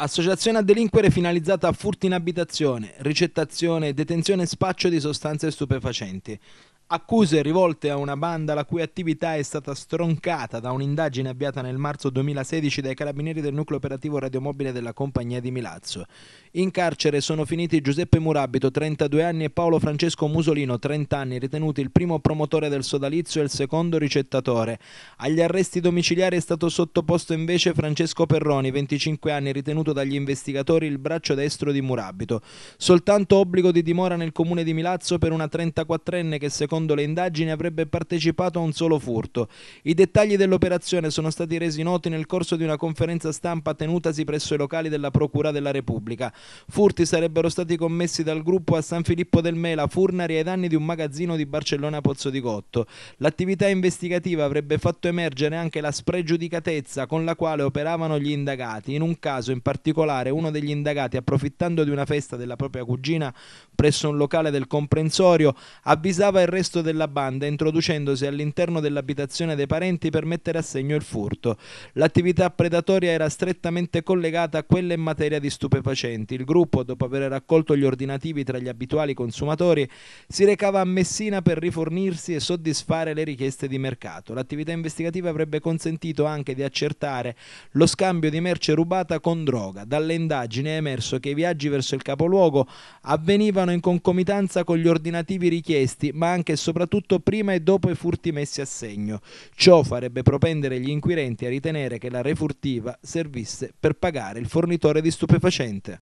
Associazione a delinquere finalizzata a furti in abitazione, ricettazione, detenzione e spaccio di sostanze stupefacenti. Accuse rivolte a una banda la cui attività è stata stroncata da un'indagine avviata nel marzo 2016 dai carabinieri del nucleo operativo radiomobile della compagnia di Milazzo. In carcere sono finiti Giuseppe Murabito, 32 anni, e Paolo Francesco Musolino, 30 anni, ritenuti il primo promotore del sodalizio e il secondo ricettatore. Agli arresti domiciliari è stato sottoposto invece Francesco Perroni, 25 anni, ritenuto dagli investigatori il braccio destro di Murabito. Soltanto obbligo di dimora nel comune di Milazzo per una 34enne che secondo secondo le indagini avrebbe partecipato a un solo furto. I dettagli dell'operazione sono stati resi noti nel corso di una conferenza stampa tenutasi presso i locali della Procura della Repubblica. Furti sarebbero stati commessi dal gruppo a San Filippo del Mela, Furnari ai danni di un magazzino di Barcellona Pozzo di Gotto. L'attività investigativa avrebbe fatto emergere anche la spregiudicatezza con la quale operavano gli indagati. In un caso in particolare uno degli indagati, approfittando di una festa della propria cugina presso un locale del comprensorio, avvisava il resto resto della banda introducendosi all'interno dell'abitazione dei parenti per mettere a segno il furto. L'attività predatoria era strettamente collegata a quella in materia di stupefacenti. Il gruppo, dopo aver raccolto gli ordinativi tra gli abituali consumatori, si recava a Messina per rifornirsi e soddisfare le richieste di mercato. L'attività investigativa avrebbe consentito anche di accertare lo scambio di merce rubata con droga. Dalle indagini è emerso che i viaggi verso il capoluogo avvenivano in concomitanza con gli ordinativi richiesti, ma anche soprattutto prima e dopo i furti messi a segno. Ciò farebbe propendere gli inquirenti a ritenere che la refurtiva servisse per pagare il fornitore di stupefacente.